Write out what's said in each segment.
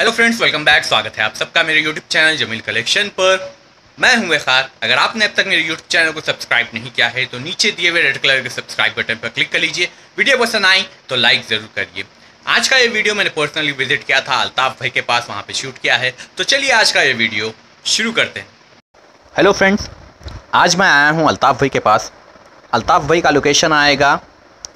hello friends welcome back स्वागत है आप सबका मेरे यूट्यूब चैनल जमील कलेक्शन पर मैं हूं वेखार अगर आपने अब तक मेरे यूट्यूब चैनल को सब्सक्राइब नहीं किया है तो नीचे दिए हुए रेड कलर के सब्सक्राइब बटन पर क्लिक कर लीजिए वीडियो पसंद आई तो लाइक ज़रूर करिए आज का ये वीडियो मैंने पर्सनली विजिट किया था अल्ताफ भाई के पास वहाँ पर शूट किया है तो चलिए आज का ये वीडियो शुरू करते हैं हेलो फ्रेंड्स आज मैं आया हूँ अल्ताफ भाई के पास अल्ताफ भाई का लोकेशन आएगा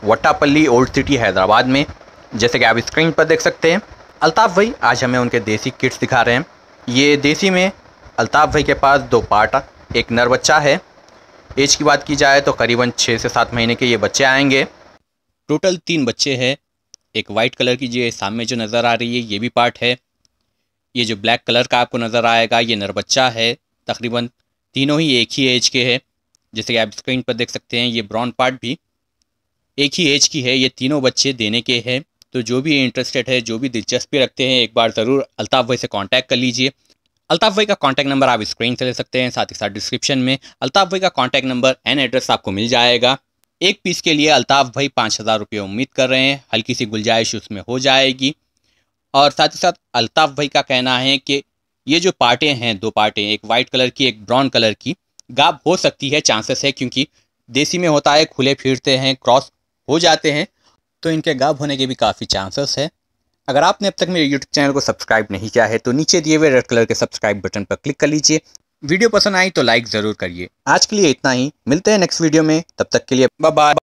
वट्टापल्ली ओल्ड सिटी हैदराबाद में जैसे कि आप स्क्रीन पर देख सकते हैं अल्ताफ़ भाई आज हमें उनके देसी किट्स दिखा रहे हैं ये देसी में अल्ताफ़ भाई के पास दो पार्ट एक नर बच्चा है एज की बात की जाए तो करीबन छः से सात महीने के ये बच्चे आएंगे टोटल तीन बच्चे हैं एक वाइट कलर की जो सामने जो नज़र आ रही है ये भी पार्ट है ये जो ब्लैक कलर का आपको नज़र आएगा ये नर बच्चा है तकरीबन तीनों ही एक ही एज के है जैसे कि आप स्क्रीन पर देख सकते हैं ये ब्राउन पार्ट भी एक ही एज की है ये तीनों बच्चे देने के हैं तो जो भी इंटरेस्टेड है जो भी दिलचस्पी रखते हैं एक बार ज़रूर अल्ताफ़ भाई से कॉन्टैक्ट कर लीजिए अल्ताफ़ भाई का कॉन्टैक्ट नंबर आप स्क्रीन से ले सकते हैं साथ ही साथ डिस्क्रिप्शन में अल्ताफ़ भाई का कॉन्टैक्ट नंबर एंड एड्रेस आपको मिल जाएगा एक पीस के लिए अल्ताफ़ भाई पाँच हज़ार रुपये उम्मीद कर रहे हैं हल्की सी गुंजाइश उसमें हो जाएगी और साथ ही साथ अल्ताफ़ भाई का कहना है कि ये जो पार्टें हैं दो पार्टें एक वाइट कलर की एक ब्राउन कलर की गाप हो सकती है चांसेस है क्योंकि देसी में होता है खुले फिरते हैं क्रॉस हो जाते हैं तो इनके गायब होने के भी काफ़ी चांसेस है अगर आपने अब तक मेरे यूट्यूब चैनल को सब्सक्राइब नहीं किया है तो नीचे दिए हुए रेड कलर के सब्सक्राइब बटन पर क्लिक कर लीजिए वीडियो पसंद आई तो लाइक ज़रूर करिए आज के लिए इतना ही मिलते हैं नेक्स्ट वीडियो में तब तक के लिए बाय